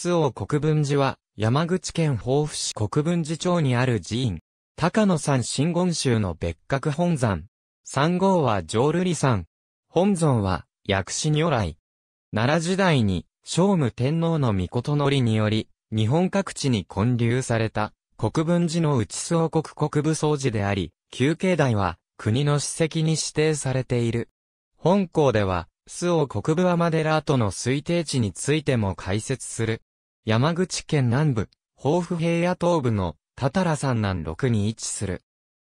津王国分寺は、山口県防府市国分寺町にある寺院。高野山真言宗の別格本山。三号は浄瑠璃山。本尊は、薬師如来。奈良時代に、聖武天皇の御事のりにより、日本各地に建立された、国分寺の内総国国部総寺であり、旧境内は、国の史跡に指定されている。本校では、周王国部天寺跡の推定地についても解説する。山口県南部、豊富平野東部の多々ら山南麓に位置する。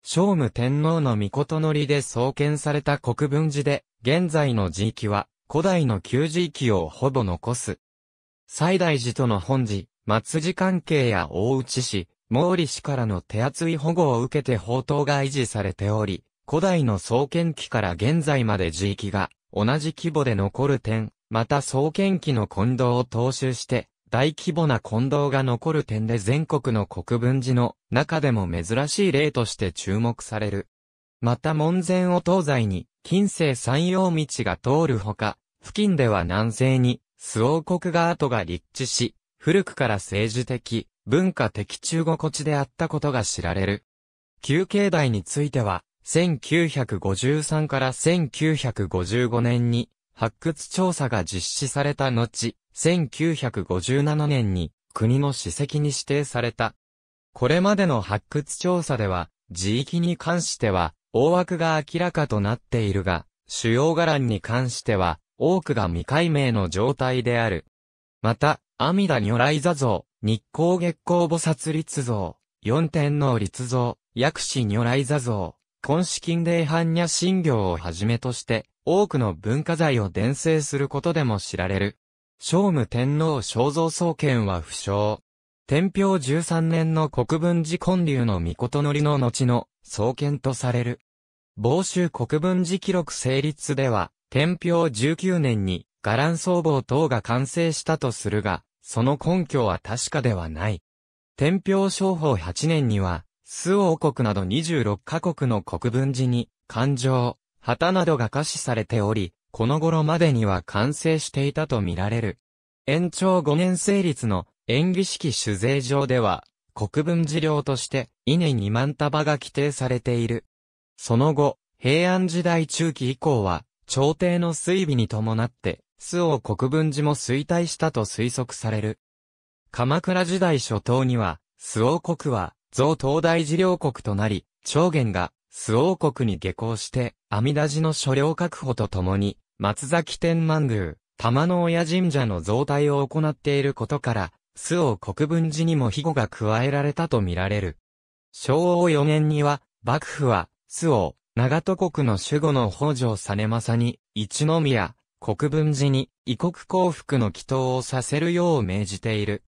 聖武天皇の御事のりで創建された国分寺で、現在の寺域は、古代の旧寺域をほぼ残す。西大寺との本寺、松寺関係や大内市、毛利氏からの手厚い保護を受けて宝刀が維持されており、古代の創建期から現在まで寺域が同じ規模で残る点、また創建期の混同を踏襲して、大規模な混同が残る点で全国の国分寺の中でも珍しい例として注目される。また門前を東西に近世山陽道が通るほか、付近では南西に周王国が跡が立地し、古くから政治的、文化的中心地であったことが知られる。旧境内については、1953から1955年に発掘調査が実施された後、1957年に国の史跡に指定された。これまでの発掘調査では、地域に関しては、大枠が明らかとなっているが、主要伽藍に関しては、多くが未解明の状態である。また、阿弥陀如来座像、日光月光菩薩立像、四天王立像、薬師如来座像、根子金霊般若心経をはじめとして、多くの文化財を伝承することでも知られる。聖武天皇肖像創建は不詳。天平13年の国分寺建立の御事のりの後の創建とされる。房州国分寺記録成立では、天平19年に伽藍僧帽等が完成したとするが、その根拠は確かではない。天平商法8年には、周王国など26カ国の国分寺に、環状、旗などが可視されており、この頃までには完成していたとみられる。延長5年成立の演技式酒税上では、国分寺領として稲2万束が規定されている。その後、平安時代中期以降は、朝廷の水備に伴って、周を国分寺も衰退したと推測される。鎌倉時代初頭には、周王国は、増東大寺領国となり、長元が周王国に下校して、阿弥陀寺の所領確保とともに、松崎天満宮、玉の親神社の増大を行っていることから、周王国分寺にも庇護が加えられたとみられる。昭和4年には、幕府は、周王、長戸国の守護の北条実政に、一宮、国分寺に、異国降伏の祈祷をさせるよう命じている。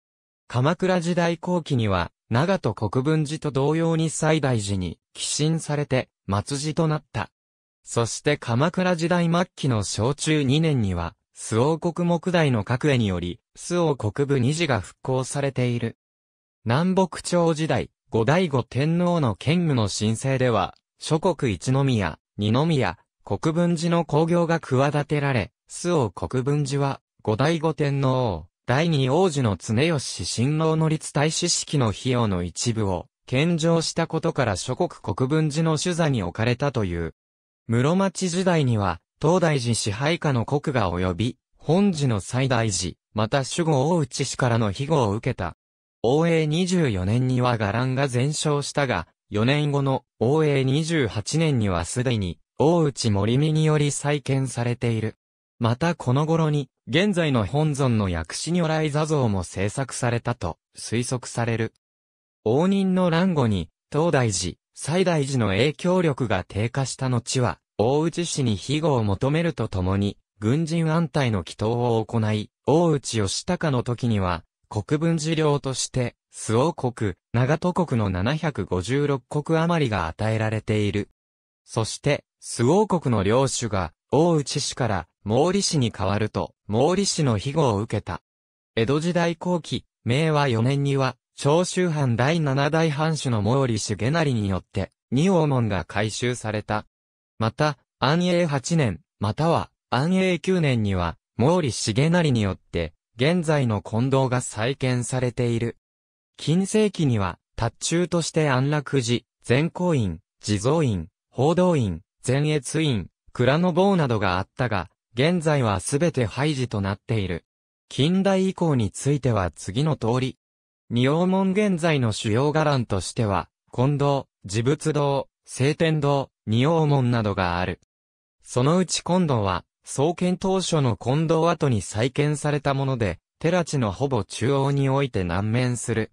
鎌倉時代後期には、長戸国分寺と同様に西大寺に、寄進されて、末寺となった。そして鎌倉時代末期の小中2年には、周王国木大の各絵により、周王国部二次が復興されている。南北朝時代、後醍醐天皇の兼務の申請では、諸国一宮、二宮、国分寺の工業が企てられ、周王国分寺は、後醍醐天皇、第二王子の常吉親王の立大使式の費用の一部を、献上したことから諸国国分寺の取座に置かれたという。室町時代には、東大寺支配下の国が及び、本寺の最大寺、また守護大内氏からの庇護を受けた。応永24年には伽藍が全焼したが、4年後の応永28年にはすでに、大内森美により再建されている。またこの頃に、現在の本尊の薬師如来座像も制作されたと推測される。応仁の乱後に、東大寺、西大寺の影響力が低下した後は、大内氏に庇護を求めるとともに、軍人安泰の祈祷を行い、大内義高の時には、国分寺領として、諏王国、長戸国の756国余りが与えられている。そして、諏王国の領主が、大内氏から、毛利氏に変わると、毛利氏の庇護を受けた。江戸時代後期、明和4年には、長州藩第七代藩主の毛利重成によって、二王門が改修された。また、安永八年、または安永九年には、毛利重成によって、現在の近道が再建されている。近世紀には、達中として安楽寺、善光院、地蔵院、報道院、善越院、蔵の坊などがあったが、現在はすべて廃寺となっている。近代以降については次の通り、二王門現在の主要伽藍としては、近藤、自仏堂、聖天堂、二王門などがある。そのうち近藤は、創建当初の近藤跡に再建されたもので、寺地のほぼ中央において南面する。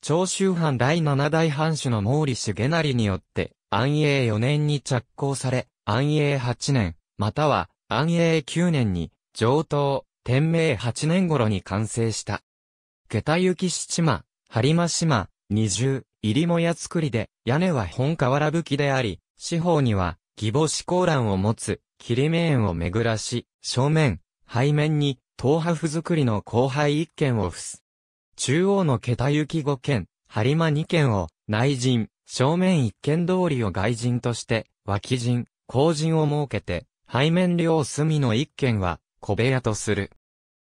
長州藩第七代藩主の毛利重成によって、安永4年に着工され、安永8年、または安永9年に、上等、天明8年頃に完成した。下行き七間、播磨島、二重、入もや作りで、屋根は本瓦吹きであり、四方には、義母志向欄を持つ、切り目園を巡らし、正面、背面に、東波符作りの後輩一軒を付す。中央の桁行五軒、播磨二軒を、内陣、正面一軒通りを外陣として、脇陣、後陣を設けて、背面両隅の一軒は、小部屋とする。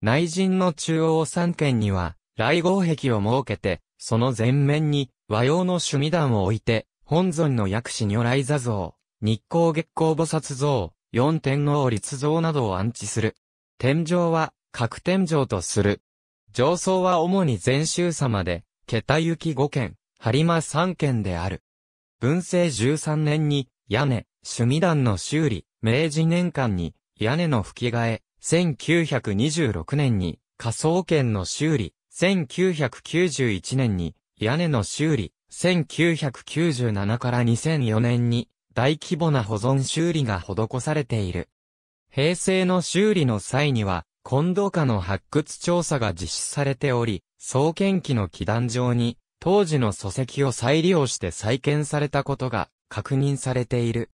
内陣の中央三軒には、来合壁を設けて、その前面に和洋の趣味団を置いて、本尊の薬師如来座像、日光月光菩薩像、四天王立像などを安置する。天井は、各天井とする。上層は主に禅宗様で、桁行き五軒、張間三軒である。文政13年に、屋根、趣味団の修理、明治年間に、屋根の吹き替え、1926年に、仮想圏の修理、1991年に屋根の修理、1997から2004年に大規模な保存修理が施されている。平成の修理の際には、近藤家の発掘調査が実施されており、創建期の基壇上に、当時の礎石を再利用して再建されたことが確認されている。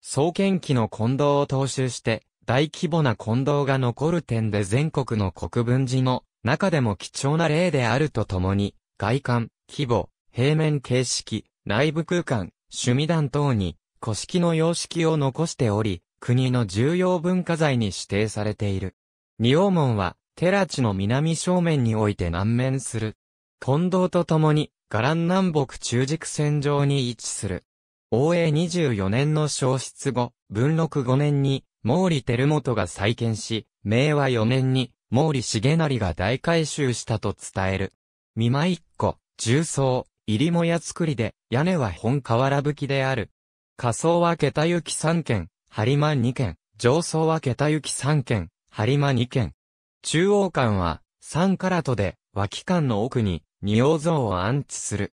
創建期の近藤を踏襲して、大規模な近藤が残る点で全国の国分寺の中でも貴重な例であるとともに、外観、規模、平面形式、内部空間、趣味団等に、古式の様式を残しており、国の重要文化財に指定されている。仁王門は、寺地の南正面において南面する。近道とともに、伽藍南北中軸線上に位置する。応永24年の消失後、文禄5年に、毛利輝元が再建し、明和4年に、毛利重成が大改修したと伝える。見舞一個、重層、入りもや作りで、屋根は本瓦吹きである。仮層は桁行き三軒、張間二軒、上層は桁行き三軒、張間二軒。中央間は、三カラトで、脇間の奥に、仁王像を安置する。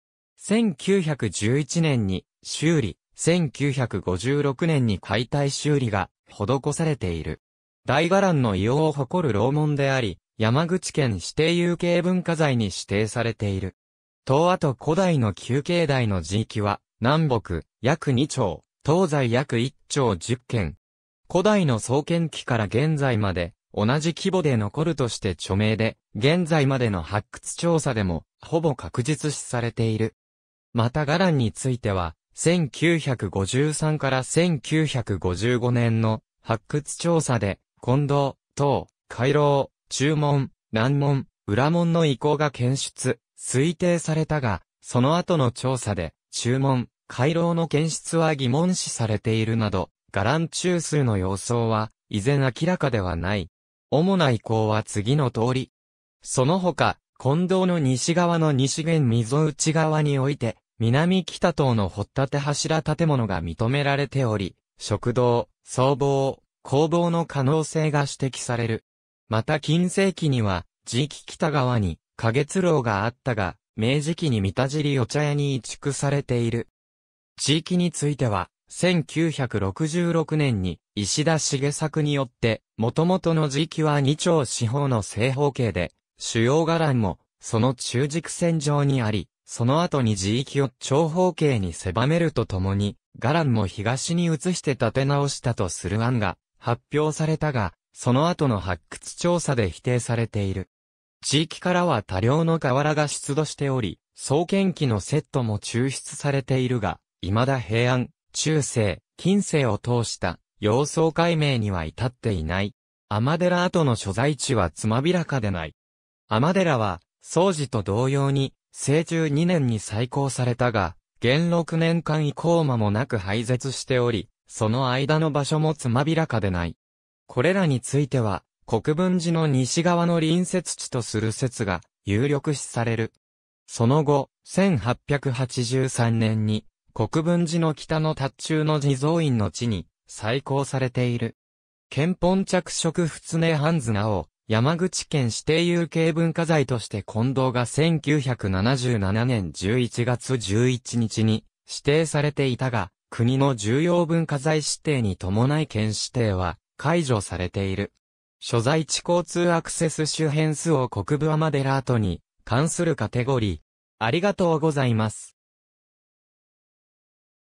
1911年に、修理、1956年に解体修理が、施されている。大伽藍の異様を誇る楼門であり、山口県指定有形文化財に指定されている。東亜と古代の旧境内の地域は、南北約2兆、東西約1兆10県。古代の創建期から現在まで、同じ規模で残るとして著名で、現在までの発掘調査でも、ほぼ確実視されている。また伽藍については、1953から1955年の発掘調査で、近藤、等、回廊、中門、南門、裏門の意向が検出、推定されたが、その後の調査で、中門、回廊の検出は疑問視されているなど、伽藍中枢の様相は、依然明らかではない。主な移行は次の通り。その他、近藤の西側の西限溝内側において、南北東の掘立柱建物が認められており、食堂、僧帽、工房の可能性が指摘される。また近世紀には、地域北側に、花月楼があったが、明治期に三田尻お茶屋に移築されている。地域については、1966年に石田茂作によって、元々の時期は二丁四方の正方形で、主要伽藍も、その中軸線上にあり、その後に地域を長方形に狭めるとともに、伽藍も東に移して建て直したとする案が発表されたが、その後の発掘調査で否定されている。地域からは多量の瓦が出土しており、創建機のセットも抽出されているが、未だ平安、中世、近世を通した様相解明には至っていない。天寺跡の所在地はつまびらかでない。天寺は、宗寺と同様に、成中2年に再興されたが、元禄年間以降間もなく廃絶しており、その間の場所もつまびらかでない。これらについては、国分寺の西側の隣接地とする説が有力視される。その後、1883年に国分寺の北の達中の地蔵院の地に再興されている。憲本着色仏根半綱を山口県指定有形文化財として近藤が1977年11月11日に指定されていたが、国の重要文化財指定に伴い県指定は解除されている。所在地交通アクセス周辺数を国部アマデラートに関するカテゴリー。ありがとうございます。